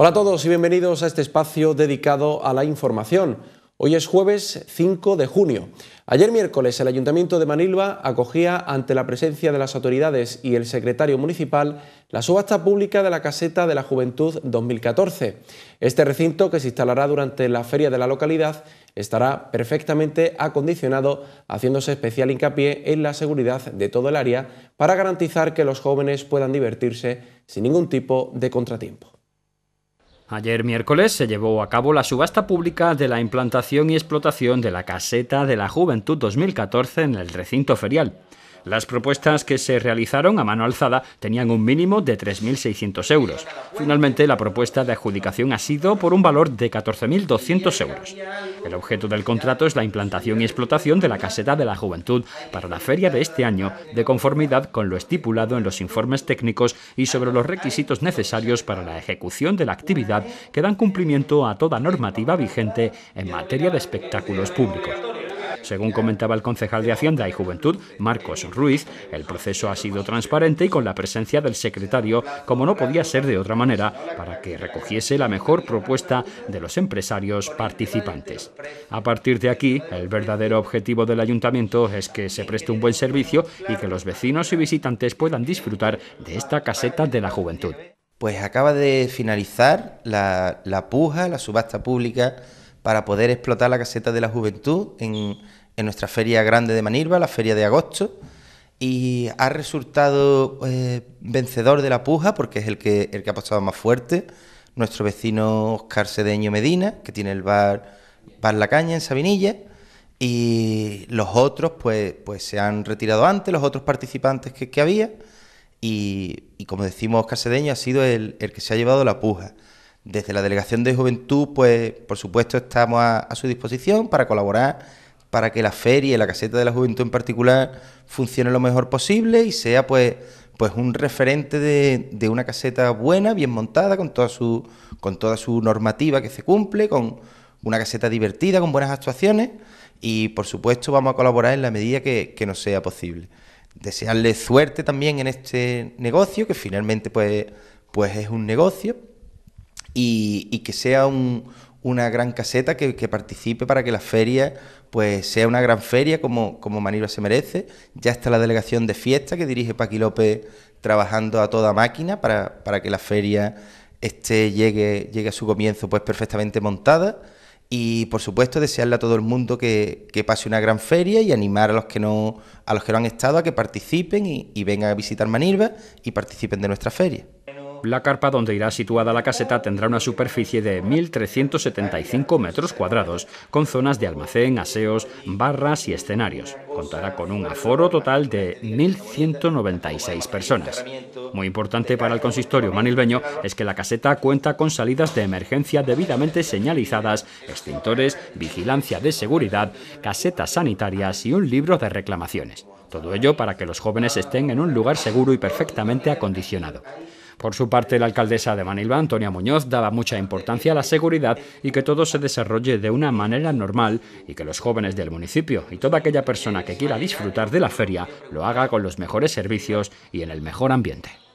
Hola a todos y bienvenidos a este espacio dedicado a la información. Hoy es jueves 5 de junio. Ayer miércoles el Ayuntamiento de Manilva acogía ante la presencia de las autoridades y el secretario municipal la subasta pública de la Caseta de la Juventud 2014. Este recinto, que se instalará durante la feria de la localidad, estará perfectamente acondicionado, haciéndose especial hincapié en la seguridad de todo el área para garantizar que los jóvenes puedan divertirse sin ningún tipo de contratiempo. Ayer miércoles se llevó a cabo la subasta pública de la implantación y explotación de la caseta de la Juventud 2014 en el recinto ferial. Las propuestas que se realizaron a mano alzada tenían un mínimo de 3.600 euros. Finalmente, la propuesta de adjudicación ha sido por un valor de 14.200 euros. El objeto del contrato es la implantación y explotación de la caseta de la juventud para la feria de este año, de conformidad con lo estipulado en los informes técnicos y sobre los requisitos necesarios para la ejecución de la actividad que dan cumplimiento a toda normativa vigente en materia de espectáculos públicos. Según comentaba el concejal de Hacienda y Juventud, Marcos Ruiz, el proceso ha sido transparente y con la presencia del secretario, como no podía ser de otra manera, para que recogiese la mejor propuesta de los empresarios participantes. A partir de aquí, el verdadero objetivo del ayuntamiento es que se preste un buen servicio y que los vecinos y visitantes puedan disfrutar de esta caseta de la juventud. Pues acaba de finalizar la, puja, la subasta pública para poder explotar la caseta de la juventud en, nuestra feria grande de Manilva, la feria de agosto. Y ha resultado eh, vencedor de la puja porque es el que, el que ha pasado más fuerte. Nuestro vecino Oscar Cedeño Medina, que tiene el bar, bar La Caña en Sabinilla. Y los otros, pues, pues se han retirado antes, los otros participantes que, había. Y, como decimos, Oscar Sedeño ha sido el, el que se ha llevado la puja. Desde la Delegación de Juventud, pues por supuesto estamos a, su disposición para colaborar, para que la feria y la caseta de la juventud en particular funcione lo mejor posible y sea pues pues un referente de, una caseta buena, bien montada, con toda su, con toda su normativa que se cumple, con una caseta divertida, con buenas actuaciones y por supuesto vamos a colaborar en la medida que, nos sea posible. Desearle suerte también en este negocio, que finalmente pues, pues es un negocio, y, que sea una gran caseta que, participe para que la feria pues sea una gran feria como, Manilva se merece. Ya está la delegación de fiesta que dirige Paqui López trabajando a toda máquina para, que la feria llegue, llegue a su comienzo pues perfectamente montada. Y por supuesto desearle a todo el mundo que, pase una gran feria y animar a los que no, a los que no han estado a que participen y, y vengan a visitar Manilva y participen de nuestra feria. La carpa donde irá situada la caseta tendrá una superficie de 1.375 metros cuadrados, con zonas de almacén, aseos, barras y escenarios. Contará con un aforo total de 1.196 personas. Muy importante para el consistorio manilbeño es que la caseta cuenta con salidas de emergencia debidamente señalizadas, extintores, vigilancia de seguridad, casetas sanitarias y un libro de reclamaciones. Todo ello para que los jóvenes estén en un lugar seguro y perfectamente acondicionado. Por su parte, la alcaldesa de Manilva, Antonia Muñoz, daba mucha importancia a la seguridad y que todo se desarrolle de una manera normal y que los jóvenes del municipio y toda aquella persona que quiera disfrutar de la feria lo haga con los mejores servicios y en el mejor ambiente.